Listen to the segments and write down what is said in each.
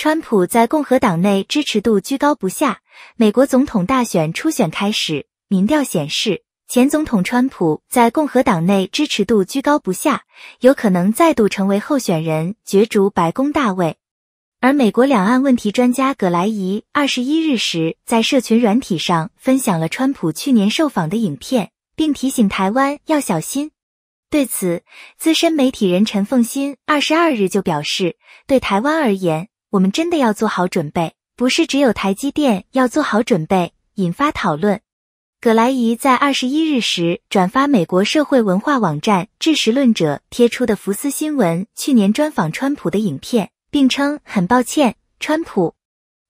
川普在共和党内支持度居高不下。美国总统大选初选开始，民调显示前总统川普在共和党内支持度居高不下，有可能再度成为候选人角逐白宫大位。而美国两岸问题专家葛莱仪二十一日时在社群软体上分享了川普去年受访的影片，并提醒台湾要小心。对此，资深媒体人陈凤新二十二日就表示，对台湾而言。我们真的要做好准备，不是只有台积电要做好准备，引发讨论。葛莱仪在二十一日时转发美国社会文化网站《知识论者》贴出的福斯新闻去年专访川普的影片，并称很抱歉，川普，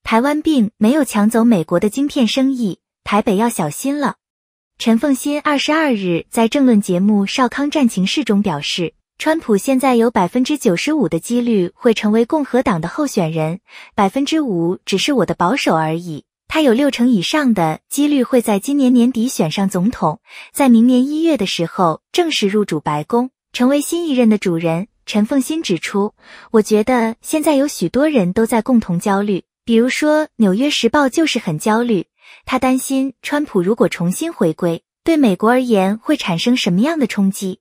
台湾并没有抢走美国的晶片生意，台北要小心了。陈凤新二十二日在政论节目《少康战情室》中表示。川普现在有百分之九十五的几率会成为共和党的候选人，百分之五只是我的保守而已。他有六成以上的几率会在今年年底选上总统，在明年一月的时候正式入主白宫，成为新一任的主人。陈凤新指出，我觉得现在有许多人都在共同焦虑，比如说《纽约时报》就是很焦虑，他担心川普如果重新回归，对美国而言会产生什么样的冲击。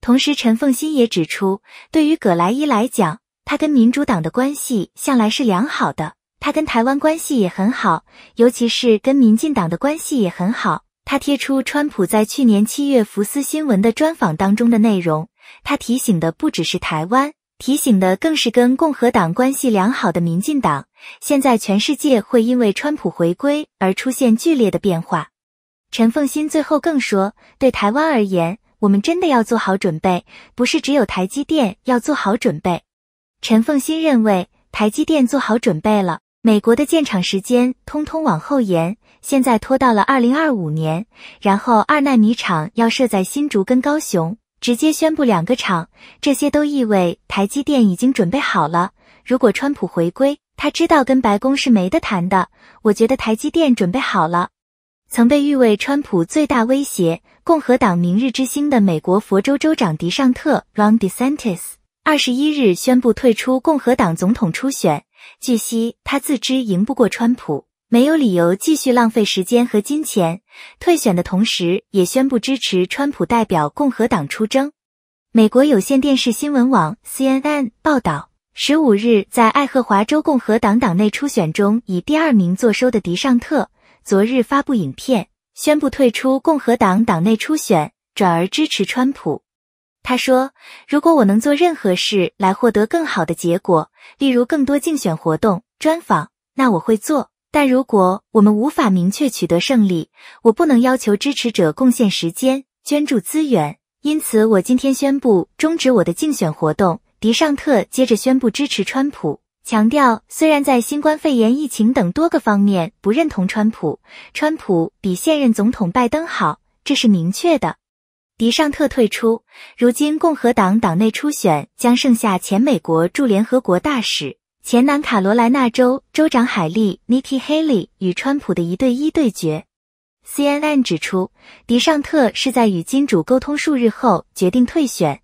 同时，陈凤新也指出，对于葛莱伊来讲，他跟民主党的关系向来是良好的，他跟台湾关系也很好，尤其是跟民进党的关系也很好。他贴出川普在去年七月福斯新闻的专访当中的内容，他提醒的不只是台湾，提醒的更是跟共和党关系良好的民进党。现在全世界会因为川普回归而出现剧烈的变化。陈凤新最后更说，对台湾而言。我们真的要做好准备，不是只有台积电要做好准备。陈凤新认为，台积电做好准备了，美国的建厂时间通通往后延，现在拖到了二零二五年，然后二纳米厂要设在新竹跟高雄，直接宣布两个厂，这些都意味台积电已经准备好了。如果川普回归，他知道跟白宫是没得谈的，我觉得台积电准备好了。曾被誉为川普最大威胁、共和党明日之星的美国佛州州长迪尚特 （Ron DeSantis） 二十一日宣布退出共和党总统初选。据悉，他自知赢不过川普，没有理由继续浪费时间和金钱。退选的同时，也宣布支持川普代表共和党出征。美国有线电视新闻网 （CNN） 报道，十五日在爱荷华州共和党党内初选中以第二名坐收的迪尚特。昨日发布影片，宣布退出共和党党内初选，转而支持川普。他说：“如果我能做任何事来获得更好的结果，例如更多竞选活动、专访，那我会做。但如果我们无法明确取得胜利，我不能要求支持者贡献时间、捐助资源。因此，我今天宣布终止我的竞选活动。”迪尚特接着宣布支持川普。强调，虽然在新冠肺炎疫情等多个方面不认同川普，川普比现任总统拜登好，这是明确的。迪尚特退出，如今共和党党内初选将剩下前美国驻联合国大使、前南卡罗来纳州州长海利 n i k k i Haley） 与川普的一对一对决。CNN 指出，迪尚特是在与金主沟通数日后决定退选。